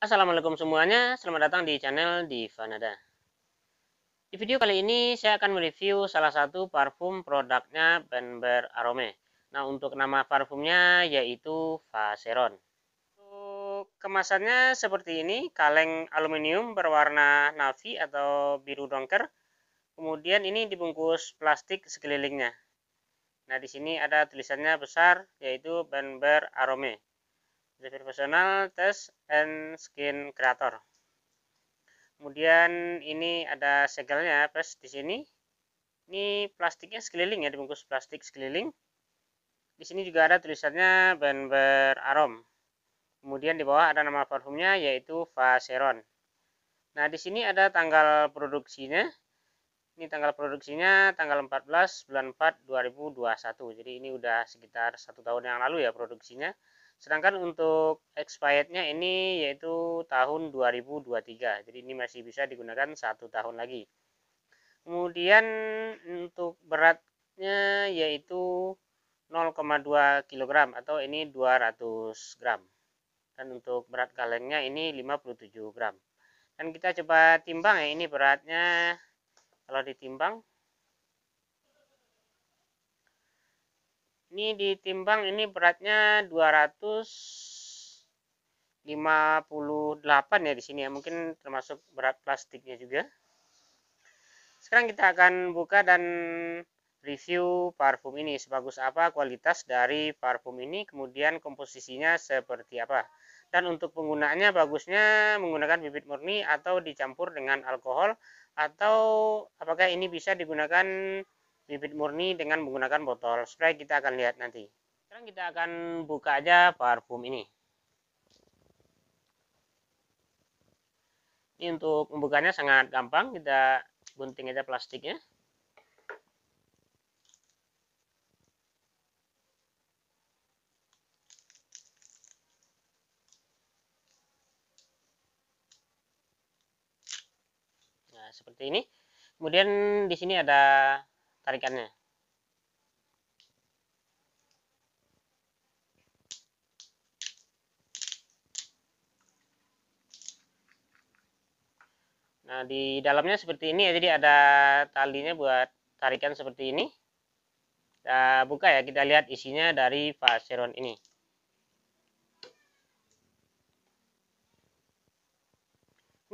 Assalamualaikum semuanya, selamat datang di channel Divanada. Di video kali ini saya akan mereview salah satu parfum produknya Benber Arome. Nah untuk nama parfumnya yaitu Faceron. kemasannya seperti ini, kaleng aluminium berwarna navy atau biru dongker. Kemudian ini dibungkus plastik sekelilingnya. Nah di sini ada tulisannya besar yaitu Benber Arome jadi Personal test and skin creator kemudian ini ada segelnya pas di sini ini plastiknya sekeliling ya dibungkus plastik sekeliling di sini juga ada tulisannya Benber berarom. kemudian di bawah ada nama parfumnya yaitu Faceron. Nah, di sini ada tanggal produksinya. Ini tanggal produksinya tanggal 14 bulan 4 2021. Jadi ini udah sekitar satu tahun yang lalu ya produksinya. Sedangkan untuk expirednya ini yaitu tahun 2023. Jadi ini masih bisa digunakan satu tahun lagi. Kemudian untuk beratnya yaitu 0,2 kg atau ini 200 gram. Dan untuk berat kalengnya ini 57 gram. Dan kita coba timbang ya ini beratnya kalau ditimbang ini ditimbang ini beratnya 258 ya di sini ya mungkin termasuk berat plastiknya juga sekarang kita akan buka dan review parfum ini sebagus apa kualitas dari parfum ini kemudian komposisinya seperti apa dan untuk penggunaannya bagusnya menggunakan bibit murni atau dicampur dengan alkohol atau apakah ini bisa digunakan bibit murni dengan menggunakan botol spray kita akan lihat nanti sekarang kita akan buka aja parfum ini ini untuk membukanya sangat gampang kita gunting aja plastiknya nah seperti ini kemudian di sini ada tarikannya Nah, di dalamnya seperti ini ya. Jadi ada talinya buat tarikan seperti ini. Kita nah, buka ya, kita lihat isinya dari Vaseron ini.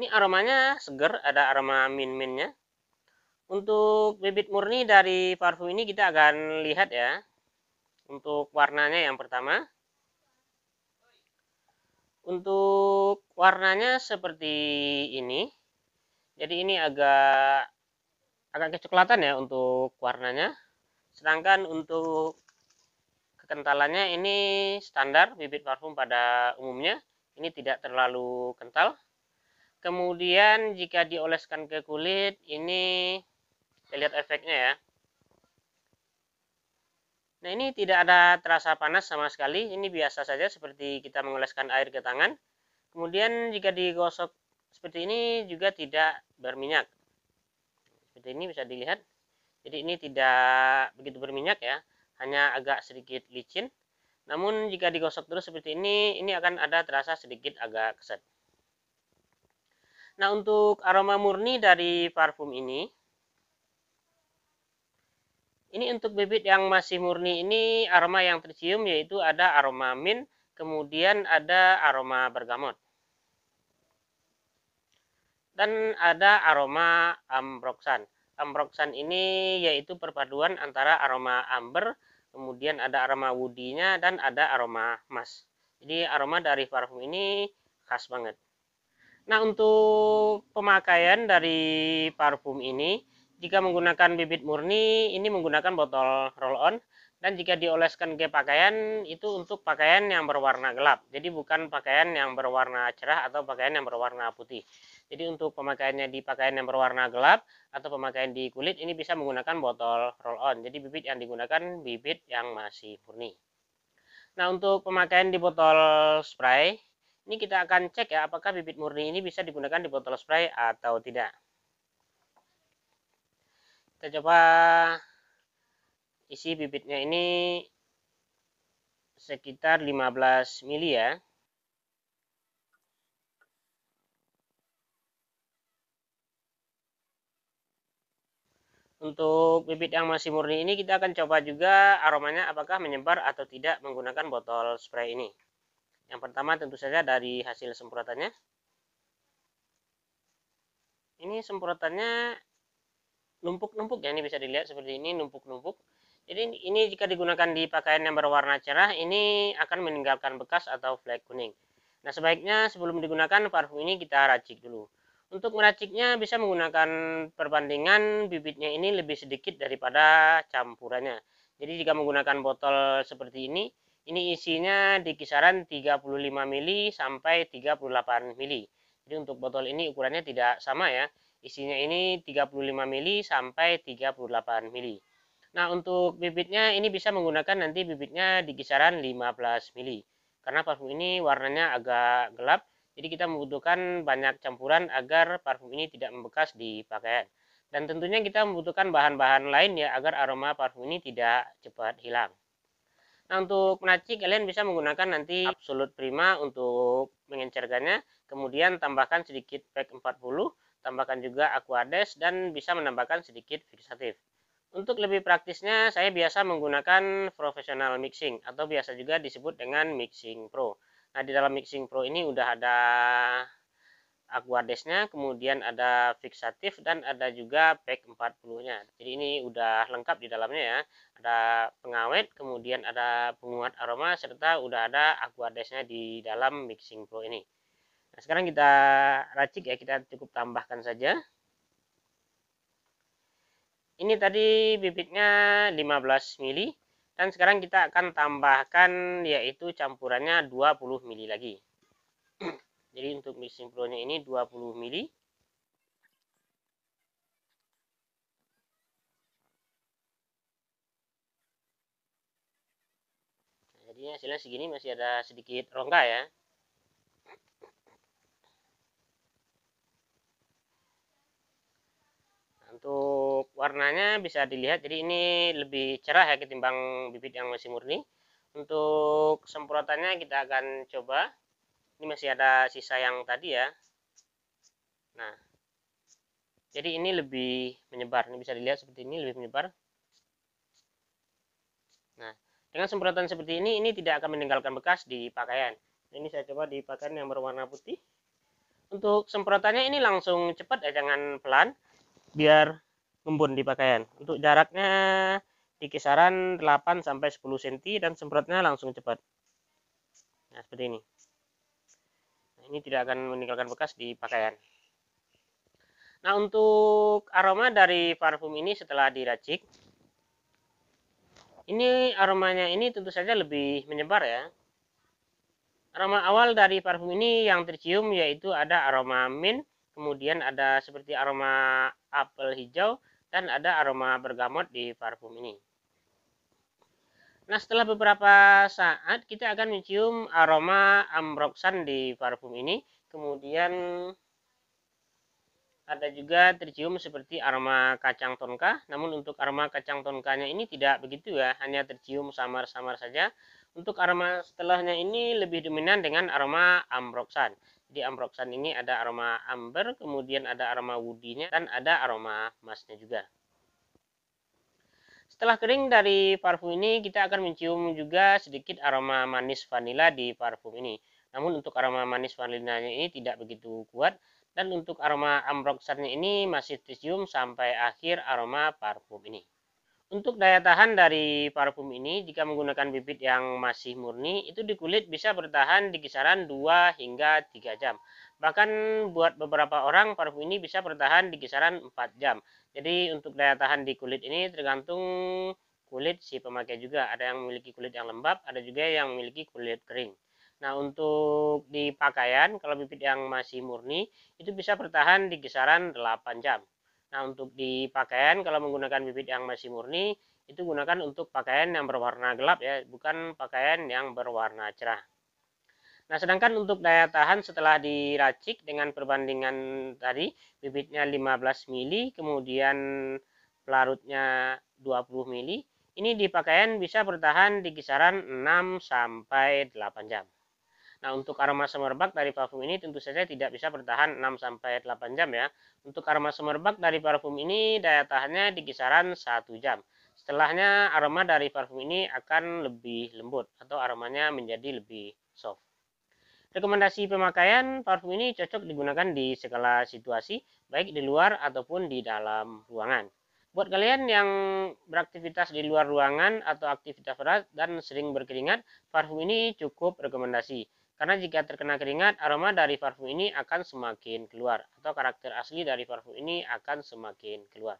Ini aromanya seger, ada aroma min-minnya. Untuk bibit murni dari parfum ini kita akan lihat ya. Untuk warnanya yang pertama. Untuk warnanya seperti ini. Jadi ini agak agak kecoklatan ya untuk warnanya. Sedangkan untuk kekentalannya ini standar bibit parfum pada umumnya. Ini tidak terlalu kental. Kemudian jika dioleskan ke kulit ini kita lihat efeknya ya. Nah ini tidak ada terasa panas sama sekali, ini biasa saja seperti kita mengoleskan air ke tangan. Kemudian jika digosok seperti ini juga tidak berminyak. Seperti ini bisa dilihat. Jadi ini tidak begitu berminyak ya, hanya agak sedikit licin. Namun jika digosok terus seperti ini, ini akan ada terasa sedikit agak keset. Nah untuk aroma murni dari parfum ini, ini untuk bibit yang masih murni ini aroma yang tercium yaitu ada aroma mint, kemudian ada aroma bergamot. Dan ada aroma ambroxan. Ambroxan ini yaitu perpaduan antara aroma amber, kemudian ada aroma woody dan ada aroma emas. Jadi aroma dari parfum ini khas banget. Nah, untuk pemakaian dari parfum ini jika menggunakan bibit murni, ini menggunakan botol roll-on. Dan jika dioleskan ke pakaian, itu untuk pakaian yang berwarna gelap. Jadi bukan pakaian yang berwarna cerah atau pakaian yang berwarna putih. Jadi untuk pemakaiannya di pakaian yang berwarna gelap atau pemakaian di kulit, ini bisa menggunakan botol roll-on. Jadi bibit yang digunakan bibit yang masih murni. Nah untuk pemakaian di botol spray, ini kita akan cek ya apakah bibit murni ini bisa digunakan di botol spray atau tidak kita coba isi bibitnya ini sekitar 15 mili ya Untuk bibit yang masih murni ini kita akan coba juga aromanya apakah menyebar atau tidak menggunakan botol spray ini. Yang pertama tentu saja dari hasil semprotannya. Ini semprotannya numpuk-numpuk ya ini bisa dilihat seperti ini numpuk-numpuk jadi ini jika digunakan di pakaian yang berwarna cerah ini akan meninggalkan bekas atau flek kuning nah sebaiknya sebelum digunakan parfum ini kita racik dulu untuk meraciknya bisa menggunakan perbandingan bibitnya ini lebih sedikit daripada campurannya jadi jika menggunakan botol seperti ini ini isinya di kisaran 35 mili sampai 38 mili. jadi untuk botol ini ukurannya tidak sama ya Isinya ini 35 mili sampai 38 mili. Nah, untuk bibitnya ini bisa menggunakan nanti bibitnya di kisaran 15 mili. Karena parfum ini warnanya agak gelap, jadi kita membutuhkan banyak campuran agar parfum ini tidak membekas di pakaian. Dan tentunya kita membutuhkan bahan-bahan lain ya agar aroma parfum ini tidak cepat hilang. Nah, untuk menacik kalian bisa menggunakan nanti Absolute Prima untuk mengencerkannya, kemudian tambahkan sedikit pack 40 tambahkan juga aquades dan bisa menambahkan sedikit fixatif. Untuk lebih praktisnya, saya biasa menggunakan professional mixing atau biasa juga disebut dengan mixing pro. Nah, di dalam mixing pro ini udah ada aquadesnya, kemudian ada fixatif dan ada juga pack 40-nya. Jadi ini udah lengkap di dalamnya ya. Ada pengawet, kemudian ada penguat aroma serta udah ada aquadesnya di dalam mixing pro ini. Nah, sekarang kita racik ya, kita cukup tambahkan saja. Ini tadi bibitnya 15 mili dan sekarang kita akan tambahkan yaitu campurannya 20 mili lagi. Jadi untuk mixing flow-nya ini 20 mili. jadi hasilnya segini masih ada sedikit rongga ya. warnanya bisa dilihat jadi ini lebih cerah ya ketimbang bibit yang masih murni untuk semprotannya kita akan coba ini masih ada sisa yang tadi ya nah jadi ini lebih menyebar ini bisa dilihat seperti ini lebih menyebar nah dengan semprotan seperti ini ini tidak akan meninggalkan bekas di pakaian nah, ini saya coba di pakaian yang berwarna putih untuk semprotannya ini langsung cepat ya jangan pelan biar embun di pakaian. Untuk jaraknya di kisaran 8 sampai 10 cm dan semprotnya langsung cepat. Nah, seperti ini. Nah, ini tidak akan meninggalkan bekas di pakaian. Nah, untuk aroma dari parfum ini setelah diracik ini aromanya ini tentu saja lebih menyebar ya. Aroma awal dari parfum ini yang tercium yaitu ada aroma mint, kemudian ada seperti aroma apel hijau, dan ada aroma bergamot di parfum ini. Nah, setelah beberapa saat kita akan mencium aroma ambroxan di parfum ini. Kemudian ada juga tercium seperti aroma kacang tonka. Namun untuk aroma kacang tonkanya ini tidak begitu ya, hanya tercium samar-samar saja. Untuk aroma setelahnya ini lebih dominan dengan aroma ambroxan. Di ambroxan ini ada aroma amber, kemudian ada aroma woody-nya, dan ada aroma emasnya juga. Setelah kering dari parfum ini, kita akan mencium juga sedikit aroma manis vanila di parfum ini. Namun untuk aroma manis vanilanya ini tidak begitu kuat, dan untuk aroma ambroxannya ini masih tercium sampai akhir aroma parfum ini. Untuk daya tahan dari parfum ini, jika menggunakan bibit yang masih murni, itu di kulit bisa bertahan di kisaran 2 hingga 3 jam. Bahkan buat beberapa orang, parfum ini bisa bertahan di kisaran 4 jam. Jadi untuk daya tahan di kulit ini tergantung kulit si pemakai juga. Ada yang memiliki kulit yang lembab, ada juga yang memiliki kulit kering. Nah untuk di pakaian, kalau bibit yang masih murni, itu bisa bertahan di kisaran 8 jam. Nah, untuk di pakaian kalau menggunakan bibit yang masih murni itu gunakan untuk pakaian yang berwarna gelap ya, bukan pakaian yang berwarna cerah. Nah, sedangkan untuk daya tahan setelah diracik dengan perbandingan tadi bibitnya 15 mili kemudian pelarutnya 20 mili, ini di pakaian bisa bertahan di kisaran 6 sampai 8 jam. Nah, untuk aroma semerbak dari parfum ini tentu saja tidak bisa bertahan 6 sampai 8 jam ya. Untuk aroma semerbak dari parfum ini daya tahannya di kisaran 1 jam. Setelahnya aroma dari parfum ini akan lebih lembut atau aromanya menjadi lebih soft. Rekomendasi pemakaian parfum ini cocok digunakan di segala situasi, baik di luar ataupun di dalam ruangan. Buat kalian yang beraktivitas di luar ruangan atau aktivitas berat dan sering berkeringat, parfum ini cukup rekomendasi. Karena jika terkena keringat, aroma dari parfum ini akan semakin keluar atau karakter asli dari parfum ini akan semakin keluar.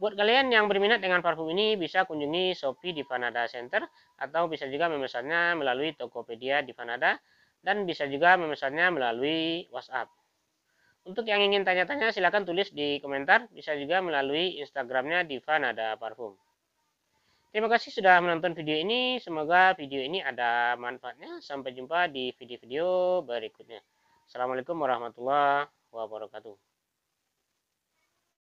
Buat kalian yang berminat dengan parfum ini bisa kunjungi Shopee di Panada Center atau bisa juga memesannya melalui Tokopedia di Panada dan bisa juga memesannya melalui WhatsApp. Untuk yang ingin tanya-tanya silakan tulis di komentar, bisa juga melalui Instagramnya Diva Nada Parfum. Terima kasih sudah menonton video ini. Semoga video ini ada manfaatnya. Sampai jumpa di video-video berikutnya. Assalamualaikum warahmatullahi wabarakatuh.